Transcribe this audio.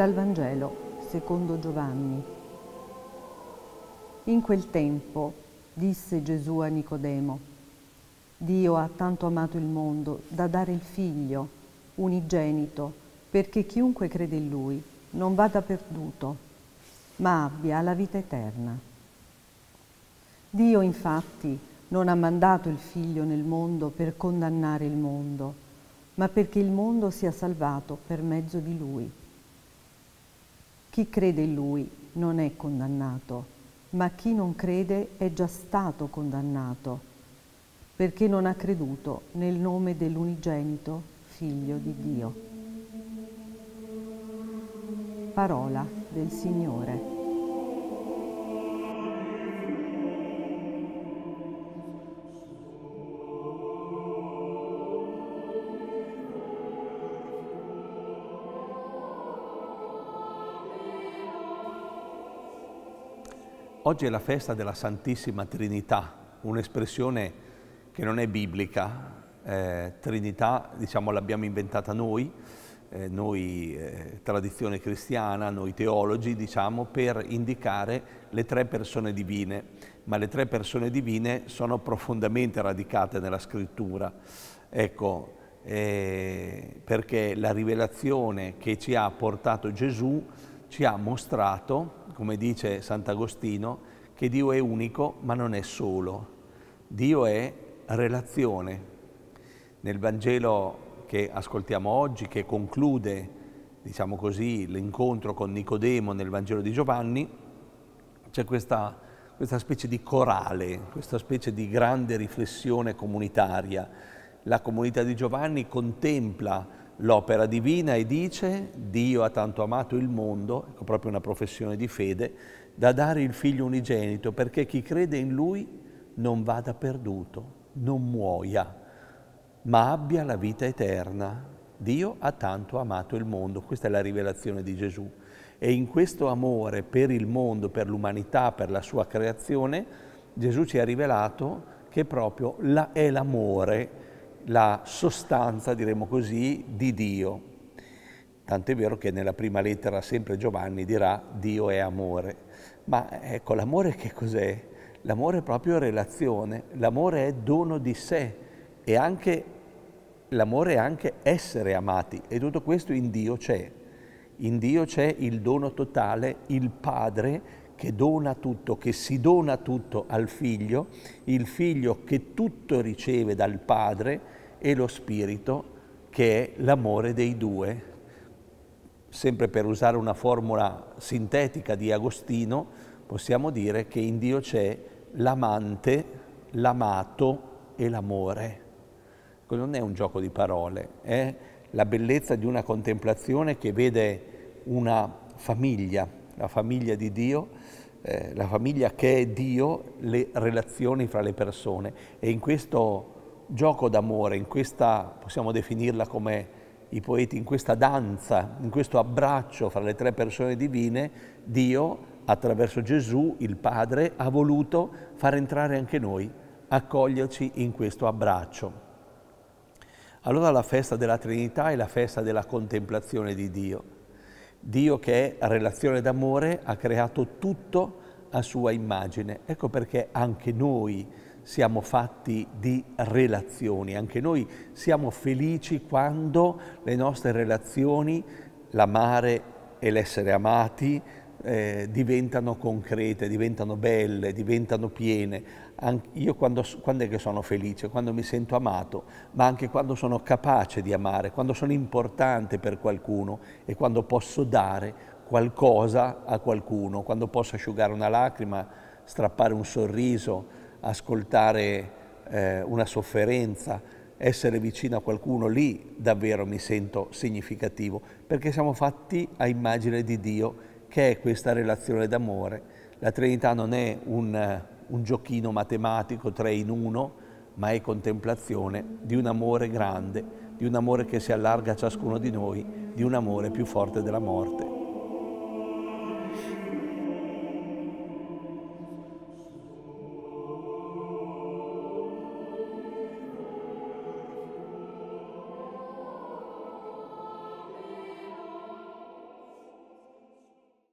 Dal Vangelo secondo Giovanni. In quel tempo disse Gesù a Nicodemo, Dio ha tanto amato il mondo da dare il figlio, unigenito, perché chiunque crede in lui non vada perduto, ma abbia la vita eterna. Dio infatti non ha mandato il figlio nel mondo per condannare il mondo, ma perché il mondo sia salvato per mezzo di lui. Chi crede in lui non è condannato, ma chi non crede è già stato condannato, perché non ha creduto nel nome dell'unigenito Figlio di Dio. Parola del Signore. Oggi è la festa della Santissima Trinità, un'espressione che non è biblica. Eh, Trinità, diciamo, l'abbiamo inventata noi, eh, noi eh, tradizione cristiana, noi teologi, diciamo, per indicare le tre persone divine. Ma le tre persone divine sono profondamente radicate nella scrittura. Ecco, eh, perché la rivelazione che ci ha portato Gesù ci ha mostrato, come dice Sant'Agostino, che Dio è unico ma non è solo. Dio è relazione. Nel Vangelo che ascoltiamo oggi, che conclude, diciamo così, l'incontro con Nicodemo nel Vangelo di Giovanni, c'è questa, questa specie di corale, questa specie di grande riflessione comunitaria. La comunità di Giovanni contempla l'opera divina e dice Dio ha tanto amato il mondo, ecco proprio una professione di fede, da dare il figlio unigenito perché chi crede in lui non vada perduto, non muoia, ma abbia la vita eterna. Dio ha tanto amato il mondo, questa è la rivelazione di Gesù. E in questo amore per il mondo, per l'umanità, per la sua creazione, Gesù ci ha rivelato che proprio la, è l'amore la sostanza, diremo così, di Dio. Tant'è vero che nella prima lettera sempre Giovanni dirà Dio è amore. Ma ecco, l'amore che cos'è? L'amore è proprio relazione, l'amore è dono di sé e anche l'amore è anche essere amati e tutto questo in Dio c'è. In Dio c'è il dono totale, il Padre che dona tutto, che si dona tutto al figlio, il figlio che tutto riceve dal padre e lo spirito che è l'amore dei due. Sempre per usare una formula sintetica di Agostino, possiamo dire che in Dio c'è l'amante, l'amato e l'amore. Ecco, non è un gioco di parole, è la bellezza di una contemplazione che vede una famiglia la famiglia di Dio, eh, la famiglia che è Dio, le relazioni fra le persone. E in questo gioco d'amore, in questa, possiamo definirla come i poeti, in questa danza, in questo abbraccio fra le tre persone divine, Dio, attraverso Gesù, il Padre, ha voluto far entrare anche noi, accoglierci in questo abbraccio. Allora la festa della Trinità è la festa della contemplazione di Dio Dio che è relazione d'amore ha creato tutto a sua immagine. Ecco perché anche noi siamo fatti di relazioni, anche noi siamo felici quando le nostre relazioni, l'amare e l'essere amati, eh, diventano concrete, diventano belle, diventano piene. Anche io quando, quando, è che sono felice? Quando mi sento amato, ma anche quando sono capace di amare, quando sono importante per qualcuno e quando posso dare qualcosa a qualcuno, quando posso asciugare una lacrima, strappare un sorriso, ascoltare eh, una sofferenza, essere vicino a qualcuno, lì davvero mi sento significativo, perché siamo fatti a immagine di Dio che è questa relazione d'amore. La Trinità non è un, un giochino matematico tre in uno, ma è contemplazione di un amore grande, di un amore che si allarga a ciascuno di noi, di un amore più forte della morte.